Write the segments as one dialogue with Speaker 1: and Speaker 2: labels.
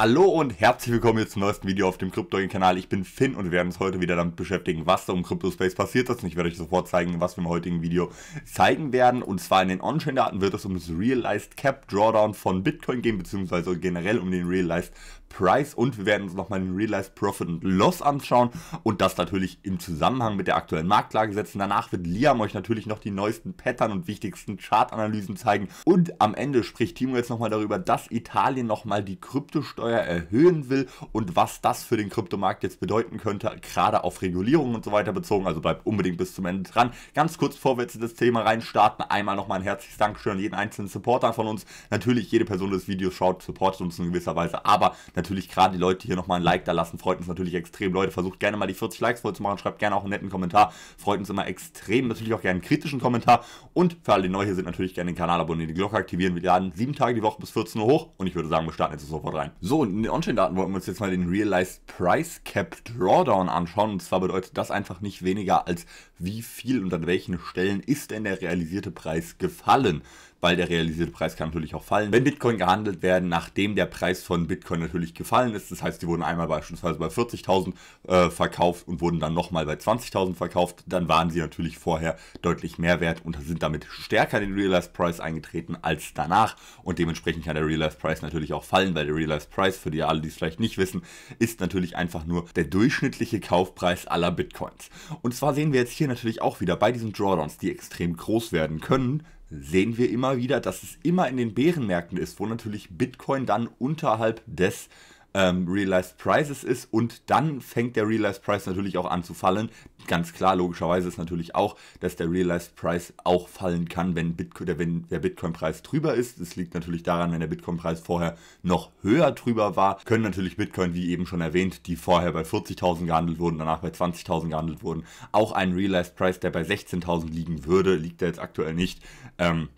Speaker 1: Hallo und herzlich willkommen jetzt zum neuesten Video auf dem CryptoGen-Kanal. Ich bin Finn und wir werden uns heute wieder damit beschäftigen, was da um CryptoSpace passiert ist. Und ich werde euch sofort zeigen, was wir im heutigen Video zeigen werden. Und zwar in den On-Chain-Daten wird es um das Realized Cap Drawdown von Bitcoin gehen, beziehungsweise generell um den Realized Price und wir werden uns nochmal den Realized Profit und Loss anschauen und das natürlich im Zusammenhang mit der aktuellen Marktlage setzen. Danach wird Liam euch natürlich noch die neuesten Pattern und wichtigsten Chartanalysen zeigen und am Ende spricht Timo jetzt nochmal darüber, dass Italien nochmal die Kryptosteuer erhöhen will und was das für den Kryptomarkt jetzt bedeuten könnte, gerade auf Regulierung und so weiter bezogen. Also bleibt unbedingt bis zum Ende dran. Ganz kurz, vorwärts in das Thema reinstarten, einmal nochmal ein herzliches Dankeschön an jeden einzelnen Supporter von uns. Natürlich, jede Person, die das Video schaut, supportet uns in gewisser Weise, aber Natürlich gerade die Leute hier nochmal ein Like da lassen, freut uns natürlich extrem. Leute, versucht gerne mal die 40 Likes voll zu machen, schreibt gerne auch einen netten Kommentar, freut uns immer extrem. Natürlich auch gerne einen kritischen Kommentar und für alle, die neu hier sind, natürlich gerne den Kanal abonnieren, die Glocke aktivieren. Wir laden sieben Tage die Woche bis 14 Uhr hoch und ich würde sagen, wir starten jetzt sofort rein. So, in den On-Chain-Daten wollen wir uns jetzt mal den Realized Price Cap Drawdown anschauen und zwar bedeutet das einfach nicht weniger als wie viel und an welchen Stellen ist denn der realisierte Preis gefallen weil der realisierte Preis kann natürlich auch fallen. Wenn Bitcoin gehandelt werden, nachdem der Preis von Bitcoin natürlich gefallen ist, das heißt, die wurden einmal beispielsweise bei 40.000 äh, verkauft und wurden dann nochmal bei 20.000 verkauft, dann waren sie natürlich vorher deutlich mehr wert und sind damit stärker in den Realized Price eingetreten als danach und dementsprechend kann der Realized Price natürlich auch fallen, weil der Realized Price, für die alle, die es vielleicht nicht wissen, ist natürlich einfach nur der durchschnittliche Kaufpreis aller Bitcoins. Und zwar sehen wir jetzt hier natürlich auch wieder bei diesen Drawdowns, die extrem groß werden können, sehen wir immer wieder, dass es immer in den Bärenmärkten ist, wo natürlich Bitcoin dann unterhalb des ähm, Realized Prices ist und dann fängt der Realized Price natürlich auch an zu fallen. Ganz klar, logischerweise ist natürlich auch, dass der Realized Price auch fallen kann, wenn, Bitcoin, der, wenn der Bitcoin-Preis drüber ist. Das liegt natürlich daran, wenn der Bitcoin-Preis vorher noch höher drüber war, können natürlich Bitcoin, wie eben schon erwähnt, die vorher bei 40.000 gehandelt wurden, danach bei 20.000 gehandelt wurden, auch einen Realized Price, der bei 16.000 liegen würde, liegt er jetzt aktuell nicht. Ähm,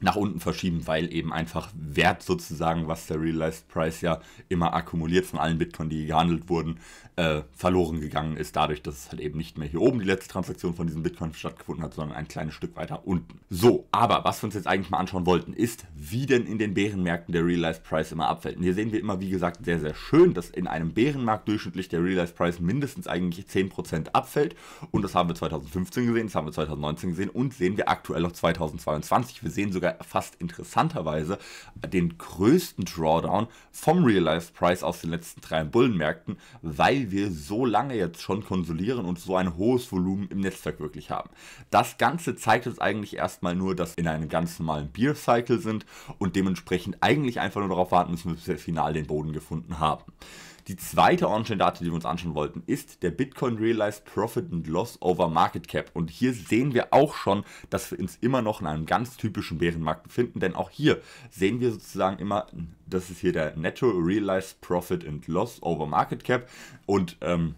Speaker 1: nach unten verschieben, weil eben einfach Wert sozusagen, was der Realized Price ja immer akkumuliert von allen Bitcoin, die gehandelt wurden, äh, verloren gegangen ist, dadurch, dass es halt eben nicht mehr hier oben die letzte Transaktion von diesem Bitcoin stattgefunden hat, sondern ein kleines Stück weiter unten. So, aber was wir uns jetzt eigentlich mal anschauen wollten, ist, wie denn in den Bärenmärkten der Realized Price immer abfällt. Und hier sehen wir immer, wie gesagt, sehr, sehr schön, dass in einem Bärenmarkt durchschnittlich der Realized Price mindestens eigentlich 10% abfällt. Und das haben wir 2015 gesehen, das haben wir 2019 gesehen und sehen wir aktuell auch 2022. Wir sehen sogar sogar fast interessanterweise den größten Drawdown vom Realized Price aus den letzten drei Bullenmärkten, weil wir so lange jetzt schon konsolieren und so ein hohes Volumen im Netzwerk wirklich haben. Das Ganze zeigt uns eigentlich erstmal nur, dass wir in einem ganz normalen Beer Cycle sind und dementsprechend eigentlich einfach nur darauf warten müssen, bis wir final den Boden gefunden haben. Die zweite On-Chain-Date, die wir uns anschauen wollten, ist der Bitcoin Realized Profit and Loss over Market Cap. Und hier sehen wir auch schon, dass wir uns immer noch in einem ganz typischen Bärenmarkt befinden, denn auch hier sehen wir sozusagen immer, das ist hier der Netto Realized Profit and Loss over Market Cap. Und ähm,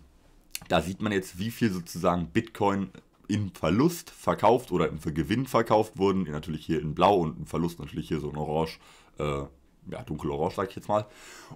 Speaker 1: da sieht man jetzt, wie viel sozusagen Bitcoin im Verlust verkauft oder im Gewinn verkauft wurden. Natürlich hier in Blau und im Verlust natürlich hier so in Orange. Äh, ja, dunkelorange, sage ich jetzt mal.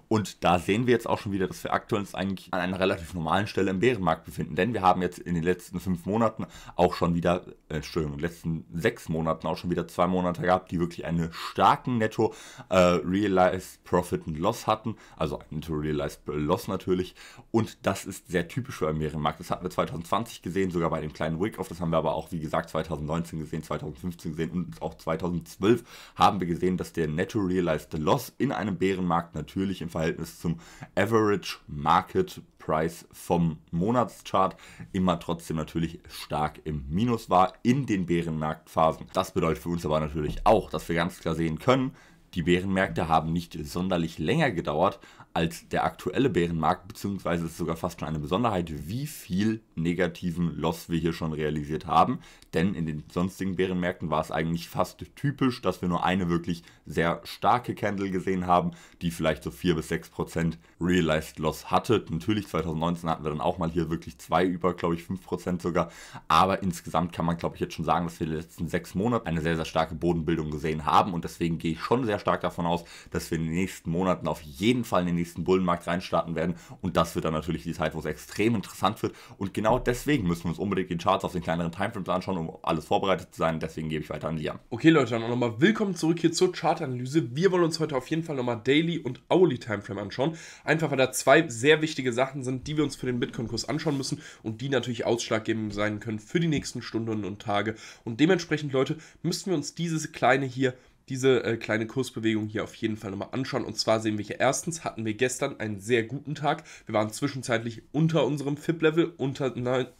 Speaker 1: Und da sehen wir jetzt auch schon wieder, dass wir aktuell uns eigentlich an einer relativ normalen Stelle im Bärenmarkt befinden. Denn wir haben jetzt in den letzten fünf Monaten auch schon wieder, äh, Entschuldigung, in den letzten sechs Monaten auch schon wieder zwei Monate gehabt, die wirklich einen starken Netto äh, Realized Profit und Loss hatten. Also ein Netto Realized Loss natürlich. Und das ist sehr typisch für einen Bärenmarkt. Das hatten wir 2020 gesehen, sogar bei dem kleinen wake off Das haben wir aber auch, wie gesagt, 2019 gesehen, 2015 gesehen und auch 2012 haben wir gesehen, dass der Netto Realized Loss Loss in einem Bärenmarkt natürlich im Verhältnis zum Average Market Price vom Monatschart immer trotzdem natürlich stark im Minus war in den Bärenmarktphasen. Das bedeutet für uns aber natürlich auch, dass wir ganz klar sehen können, die Bärenmärkte haben nicht sonderlich länger gedauert als der aktuelle Bärenmarkt, beziehungsweise ist sogar fast schon eine Besonderheit, wie viel negativen Loss wir hier schon realisiert haben. Denn in den sonstigen Bärenmärkten war es eigentlich fast typisch, dass wir nur eine wirklich sehr starke Candle gesehen haben, die vielleicht so 4 bis 6 Prozent Realized Loss hatte. Natürlich 2019 hatten wir dann auch mal hier wirklich zwei über, glaube ich, 5 Prozent sogar. Aber insgesamt kann man, glaube ich, jetzt schon sagen, dass wir in den letzten sechs Monaten eine sehr, sehr starke Bodenbildung gesehen haben. Und deswegen gehe ich schon sehr stark davon aus, dass wir in den nächsten Monaten auf jeden Fall in den nächsten nächsten Bullenmarkt reinstarten werden. Und das wird dann natürlich die Zeit, wo es extrem interessant wird. Und genau deswegen müssen wir uns unbedingt den Charts auf den kleineren Timeframes anschauen, um alles vorbereitet zu sein. Deswegen gebe ich weiter an Liam.
Speaker 2: Okay, Leute, dann nochmal willkommen zurück hier zur Chartanalyse. Wir wollen uns heute auf jeden Fall nochmal Daily und Hourly Timeframe anschauen. Einfach weil da zwei sehr wichtige Sachen sind, die wir uns für den Bitcoin-Kurs anschauen müssen und die natürlich ausschlaggebend sein können für die nächsten Stunden und Tage. Und dementsprechend, Leute, müssen wir uns dieses kleine hier diese äh, kleine Kursbewegung hier auf jeden Fall nochmal anschauen. Und zwar sehen wir hier erstens, hatten wir gestern einen sehr guten Tag. Wir waren zwischenzeitlich unter unserem FIP-Level, unter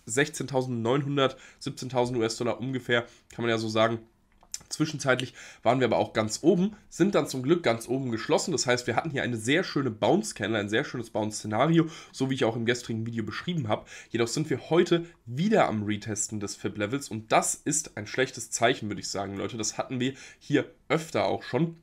Speaker 2: 16.900, 17.000 US-Dollar ungefähr, kann man ja so sagen. Zwischenzeitlich waren wir aber auch ganz oben, sind dann zum Glück ganz oben geschlossen. Das heißt, wir hatten hier eine sehr schöne Bounce-Candle, ein sehr schönes Bounce-Szenario, so wie ich auch im gestrigen Video beschrieben habe. Jedoch sind wir heute wieder am Retesten des fip levels und das ist ein schlechtes Zeichen, würde ich sagen, Leute. Das hatten wir hier öfter auch schon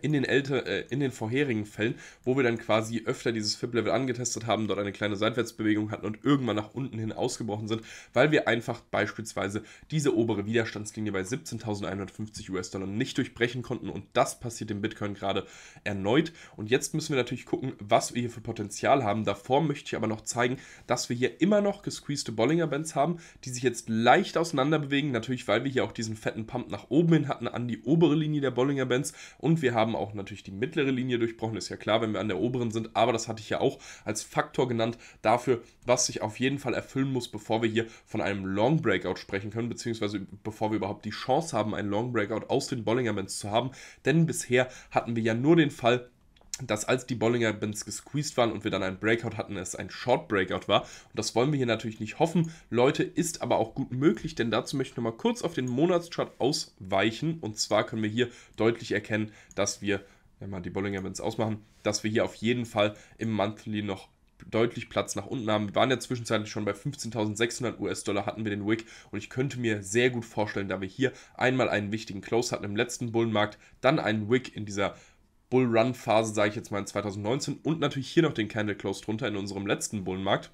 Speaker 2: in den, älter, äh, in den vorherigen Fällen, wo wir dann quasi öfter dieses FIP-Level angetestet haben, dort eine kleine Seitwärtsbewegung hatten und irgendwann nach unten hin ausgebrochen sind, weil wir einfach beispielsweise diese obere Widerstandslinie bei 17.150 US-Dollar nicht durchbrechen konnten und das passiert dem Bitcoin gerade erneut. Und jetzt müssen wir natürlich gucken, was wir hier für Potenzial haben. Davor möchte ich aber noch zeigen, dass wir hier immer noch gesqueezte Bollinger Bands haben, die sich jetzt leicht auseinander bewegen, natürlich weil wir hier auch diesen fetten Pump nach oben hin hatten an die obere Linie der Bollinger Bands und wir haben auch natürlich die mittlere Linie durchbrochen, ist ja klar, wenn wir an der oberen sind, aber das hatte ich ja auch als Faktor genannt dafür, was sich auf jeden Fall erfüllen muss, bevor wir hier von einem Long Breakout sprechen können, beziehungsweise bevor wir überhaupt die Chance haben, einen Long Breakout aus den Bollinger Bollingermans zu haben. Denn bisher hatten wir ja nur den Fall, dass als die Bollinger Bands gesqueezed waren und wir dann einen Breakout hatten, es ein Short Breakout war. Und das wollen wir hier natürlich nicht hoffen. Leute, ist aber auch gut möglich, denn dazu möchte ich nochmal kurz auf den Monatschart ausweichen. Und zwar können wir hier deutlich erkennen, dass wir, wenn wir die Bollinger Bands ausmachen, dass wir hier auf jeden Fall im Monthly noch deutlich Platz nach unten haben. Wir waren ja zwischenzeitlich schon bei 15.600 US-Dollar, hatten wir den Wick und ich könnte mir sehr gut vorstellen, da wir hier einmal einen wichtigen Close hatten im letzten Bullenmarkt, dann einen Wick in dieser Bull Run Phase, sage ich jetzt mal in 2019 und natürlich hier noch den Candle Close drunter in unserem letzten Bullenmarkt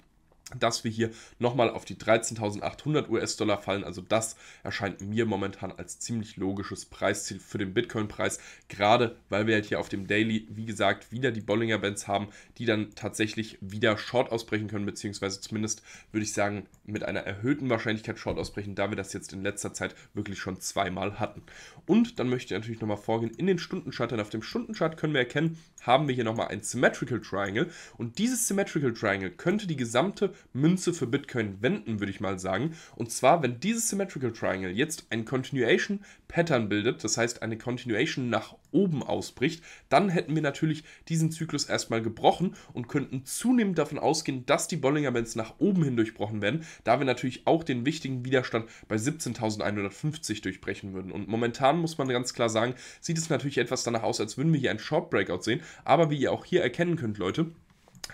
Speaker 2: dass wir hier nochmal auf die 13.800 US-Dollar fallen. Also das erscheint mir momentan als ziemlich logisches Preisziel für den Bitcoin-Preis, gerade weil wir halt hier auf dem Daily, wie gesagt, wieder die Bollinger Bands haben, die dann tatsächlich wieder Short ausbrechen können, beziehungsweise zumindest würde ich sagen, mit einer erhöhten Wahrscheinlichkeit Short ausbrechen, da wir das jetzt in letzter Zeit wirklich schon zweimal hatten. Und dann möchte ich natürlich nochmal vorgehen in den Stundenchart, denn auf dem Stundenchart können wir erkennen, haben wir hier nochmal ein Symmetrical Triangle und dieses Symmetrical Triangle könnte die gesamte Münze für Bitcoin wenden, würde ich mal sagen. Und zwar, wenn dieses Symmetrical Triangle jetzt ein Continuation Pattern bildet, das heißt eine Continuation nach oben ausbricht, dann hätten wir natürlich diesen Zyklus erstmal gebrochen und könnten zunehmend davon ausgehen, dass die Bollinger Bands nach oben hin durchbrochen werden, da wir natürlich auch den wichtigen Widerstand bei 17.150 durchbrechen würden. Und momentan muss man ganz klar sagen, sieht es natürlich etwas danach aus, als würden wir hier ein Short Breakout sehen, aber wie ihr auch hier erkennen könnt, Leute,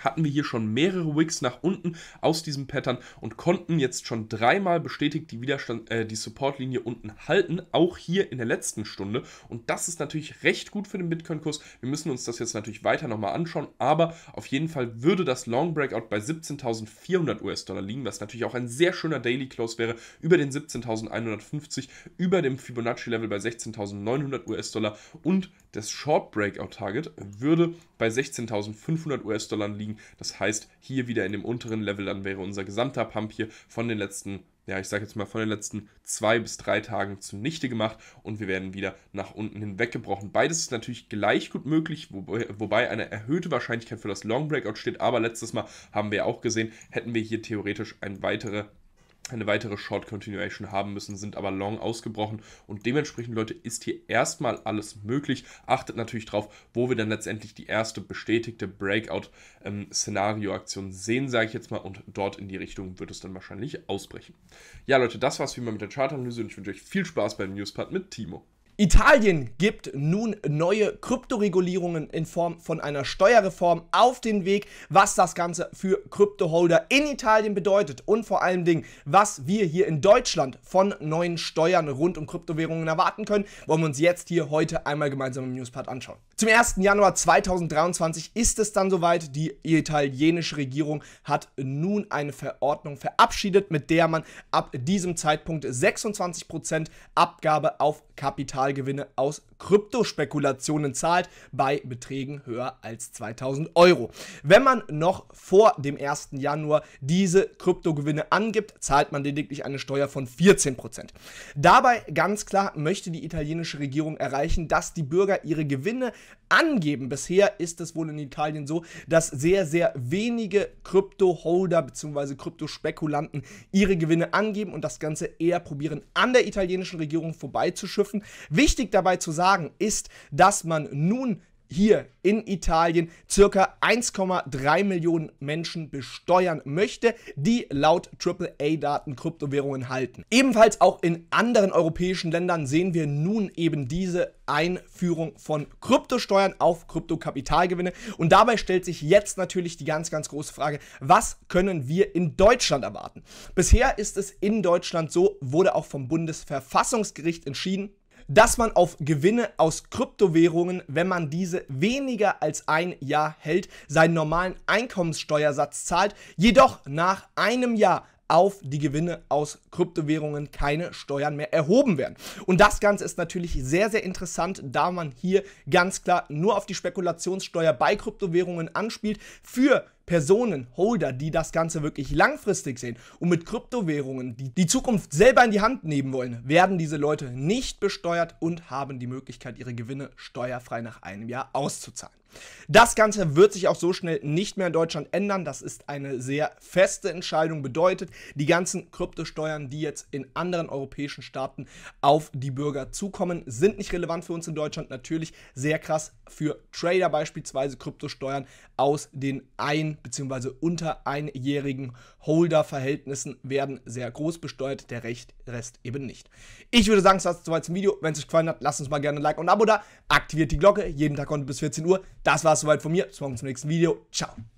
Speaker 2: hatten wir hier schon mehrere Wicks nach unten aus diesem Pattern und konnten jetzt schon dreimal bestätigt die Widerstand, äh, die Supportlinie unten halten, auch hier in der letzten Stunde. Und das ist natürlich recht gut für den Bitcoin-Kurs. Wir müssen uns das jetzt natürlich weiter nochmal anschauen, aber auf jeden Fall würde das Long Breakout bei 17.400 US-Dollar liegen, was natürlich auch ein sehr schöner Daily Close wäre, über den 17.150, über dem Fibonacci-Level bei 16.900 US-Dollar und das Short Breakout Target würde bei 16.500 US-Dollar liegen liegen. Das heißt, hier wieder in dem unteren Level, dann wäre unser gesamter Pump hier von den letzten ja, ich sage jetzt mal von den letzten zwei bis drei Tagen zunichte gemacht und wir werden wieder nach unten hin weggebrochen. Beides ist natürlich gleich gut möglich, wobei, wobei eine erhöhte Wahrscheinlichkeit für das Long Breakout steht, aber letztes Mal haben wir auch gesehen, hätten wir hier theoretisch ein weiteres eine weitere Short Continuation haben müssen, sind aber long ausgebrochen und dementsprechend, Leute, ist hier erstmal alles möglich. Achtet natürlich drauf, wo wir dann letztendlich die erste bestätigte Breakout-Szenario-Aktion ähm, sehen, sage ich jetzt mal, und dort in die Richtung wird es dann wahrscheinlich ausbrechen. Ja, Leute, das war's wie immer mit der Chartanalyse und ich wünsche euch viel Spaß beim Newspart mit Timo.
Speaker 3: Italien gibt nun neue Kryptoregulierungen in Form von einer Steuerreform auf den Weg, was das Ganze für Kryptoholder in Italien bedeutet und vor allen Dingen, was wir hier in Deutschland von neuen Steuern rund um Kryptowährungen erwarten können, wollen wir uns jetzt hier heute einmal gemeinsam im Newspart anschauen. Zum 1. Januar 2023 ist es dann soweit, die italienische Regierung hat nun eine Verordnung verabschiedet, mit der man ab diesem Zeitpunkt 26% Abgabe auf Kapital Kapitalgewinne aus Kryptospekulationen zahlt bei Beträgen höher als 2000 Euro. Wenn man noch vor dem 1. Januar diese Kryptogewinne angibt, zahlt man lediglich eine Steuer von 14%. Dabei ganz klar möchte die italienische Regierung erreichen, dass die Bürger ihre Gewinne angeben. Bisher ist es wohl in Italien so, dass sehr, sehr wenige Krypto-Holder bzw. Kryptospekulanten ihre Gewinne angeben und das Ganze eher probieren, an der italienischen Regierung vorbeizuschiffen. Wichtig dabei zu sagen ist, dass man nun hier in Italien ca. 1,3 Millionen Menschen besteuern möchte, die laut AAA-Daten Kryptowährungen halten. Ebenfalls auch in anderen europäischen Ländern sehen wir nun eben diese Einführung von Kryptosteuern auf Kryptokapitalgewinne. Und dabei stellt sich jetzt natürlich die ganz, ganz große Frage, was können wir in Deutschland erwarten? Bisher ist es in Deutschland so, wurde auch vom Bundesverfassungsgericht entschieden, dass man auf Gewinne aus Kryptowährungen, wenn man diese weniger als ein Jahr hält, seinen normalen Einkommenssteuersatz zahlt, jedoch nach einem Jahr auf die Gewinne aus Kryptowährungen keine Steuern mehr erhoben werden. Und das Ganze ist natürlich sehr, sehr interessant, da man hier ganz klar nur auf die Spekulationssteuer bei Kryptowährungen anspielt. Für Personen, Holder, die das Ganze wirklich langfristig sehen und mit Kryptowährungen, die die Zukunft selber in die Hand nehmen wollen, werden diese Leute nicht besteuert und haben die Möglichkeit, ihre Gewinne steuerfrei nach einem Jahr auszuzahlen. Das Ganze wird sich auch so schnell nicht mehr in Deutschland ändern. Das ist eine sehr feste Entscheidung. Bedeutet, die ganzen Kryptosteuern, die jetzt in anderen europäischen Staaten auf die Bürger zukommen, sind nicht relevant für uns in Deutschland. Natürlich sehr krass für Trader beispielsweise Kryptosteuern aus den ein Kindern bzw. unter einjährigen Holder-Verhältnissen werden sehr groß besteuert, der Rest eben nicht. Ich würde sagen, das war jetzt zum Video. Wenn es euch gefallen hat, lasst uns mal gerne ein Like und ein Abo da. Aktiviert die Glocke. Jeden Tag kommt bis 14 Uhr. Das war es soweit von mir. Bis morgen zum nächsten Video. Ciao.